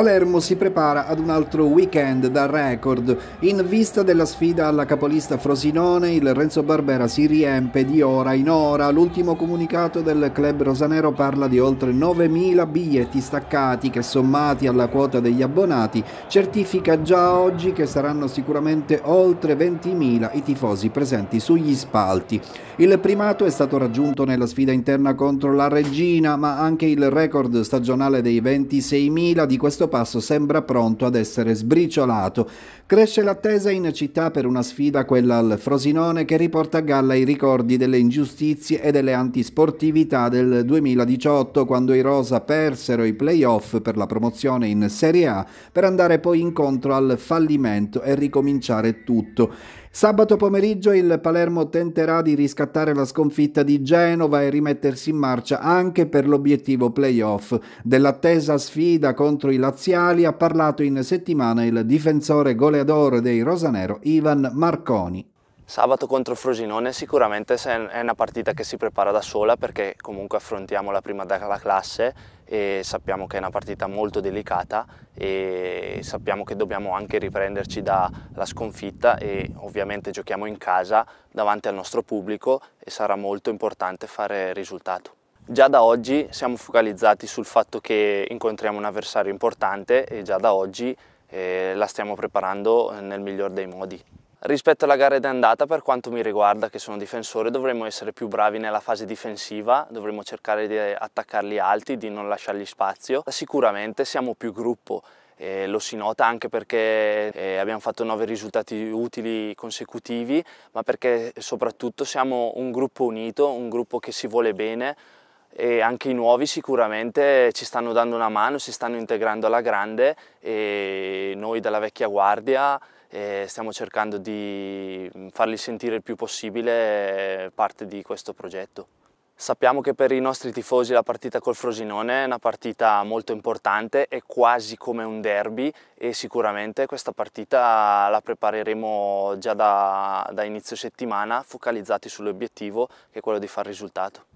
Palermo si prepara ad un altro weekend da record. In vista della sfida alla capolista Frosinone, il Renzo Barbera si riempie di ora in ora. L'ultimo comunicato del club rosanero parla di oltre 9.000 biglietti staccati che sommati alla quota degli abbonati certifica già oggi che saranno sicuramente oltre 20.000 i tifosi presenti sugli spalti. Il primato è stato raggiunto nella sfida interna contro la Regina, ma anche il record stagionale dei 26.000 di questo passo sembra pronto ad essere sbriciolato. Cresce l'attesa in città per una sfida, quella al Frosinone, che riporta a galla i ricordi delle ingiustizie e delle antisportività del 2018, quando i Rosa persero i playoff per la promozione in Serie A, per andare poi incontro al fallimento e ricominciare tutto. Sabato pomeriggio il Palermo tenterà di riscattare la sconfitta di Genova e rimettersi in marcia anche per l'obiettivo playoff. Dell'attesa sfida contro i laziali ha parlato in settimana il difensore goleador dei Rosanero Ivan Marconi. Sabato contro Frosinone sicuramente è una partita che si prepara da sola perché comunque affrontiamo la prima della classe e sappiamo che è una partita molto delicata e sappiamo che dobbiamo anche riprenderci dalla sconfitta e ovviamente giochiamo in casa davanti al nostro pubblico e sarà molto importante fare risultato. Già da oggi siamo focalizzati sul fatto che incontriamo un avversario importante e già da oggi eh, la stiamo preparando nel miglior dei modi. Rispetto alla gara d'andata, per quanto mi riguarda, che sono difensore, dovremmo essere più bravi nella fase difensiva, dovremmo cercare di attaccarli alti, di non lasciargli spazio. Sicuramente siamo più gruppo eh, lo si nota anche perché eh, abbiamo fatto nove risultati utili consecutivi, ma perché soprattutto siamo un gruppo unito, un gruppo che si vuole bene, e anche i nuovi sicuramente ci stanno dando una mano, si stanno integrando alla grande e noi della vecchia guardia eh, stiamo cercando di mm, farli sentire il più possibile eh, parte di questo progetto. Sappiamo che per i nostri tifosi la partita col Frosinone è una partita molto importante, è quasi come un derby e sicuramente questa partita la prepareremo già da, da inizio settimana focalizzati sull'obiettivo che è quello di far risultato.